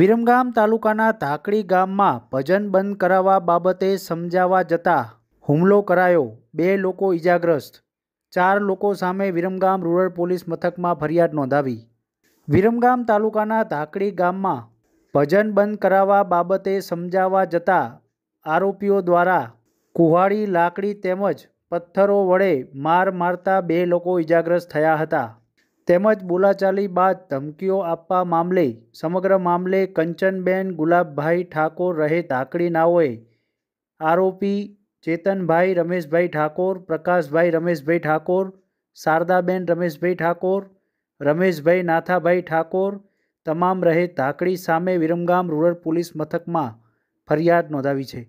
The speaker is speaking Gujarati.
વિરમગામ તાલુકાના ધાકડી ગામમાં ભજન બંધ કરાવવા બાબતે સમજાવવા જતાં હુમલો કરાયો બે લોકો ઇજાગ્રસ્ત ચાર લોકો સામે વિરમગામ રૂરલ પોલીસ મથકમાં ફરિયાદ નોંધાવી વિરમગામ તાલુકાના ધાકડી ગામમાં ભજન બંધ કરાવવા બાબતે સમજાવવા જતા આરોપીઓ દ્વારા કુહાડી લાકડી તેમજ પથ્થરો વડે માર મારતા બે લોકો ઇજાગ્રસ્ત થયા હતા તેમજ બોલાચાલી બાદ ધમકીઓ આપવા મામલે સમગ્ર મામલે કંચનબેન ગુલાબભાઈ ઠાકોર રહે તાકડી નાઓએ આરોપી ચેતનભાઈ રમેશભાઈ ઠાકોર પ્રકાશભાઈ રમેશભાઈ ઠાકોર શારદાબેન રમેશભાઈ ઠાકોર રમેશભાઈ નાથાભાઈ ઠાકોર તમામ રહે તાકડી સામે વિરમગામ રૂરલ પોલીસ મથકમાં ફરિયાદ નોંધાવી છે